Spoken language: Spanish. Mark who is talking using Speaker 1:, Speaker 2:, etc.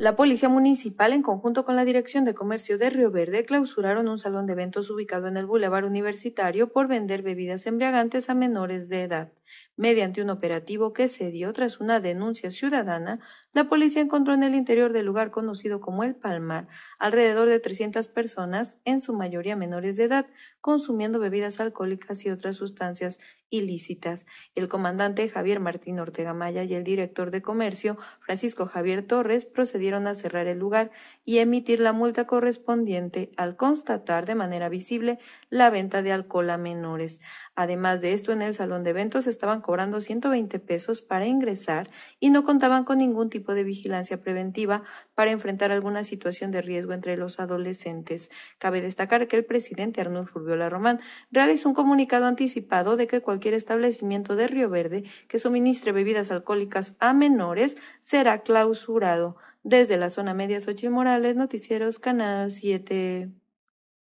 Speaker 1: La Policía Municipal, en conjunto con la Dirección de Comercio de Río Verde, clausuraron un salón de eventos ubicado en el Boulevard Universitario por vender bebidas embriagantes a menores de edad. Mediante un operativo que se dio tras una denuncia ciudadana, la policía encontró en el interior del lugar conocido como El Palmar alrededor de 300 personas, en su mayoría menores de edad, consumiendo bebidas alcohólicas y otras sustancias ilícitas. El comandante Javier Martín Ortega Maya y el director de comercio Francisco Javier Torres procedieron a cerrar el lugar y emitir la multa correspondiente al constatar de manera visible la venta de alcohol a menores. Además de esto, en el salón de eventos estaban cobrando 120 pesos para ingresar y no contaban con ningún tipo de vigilancia preventiva para enfrentar alguna situación de riesgo entre los adolescentes. Cabe destacar que el presidente Arnulfo Urbiola Román realizó un comunicado anticipado de que cualquier establecimiento de Río Verde que suministre bebidas alcohólicas a menores será clausurado. Desde la zona media Xochimorales Morales, Noticieros Canal 7.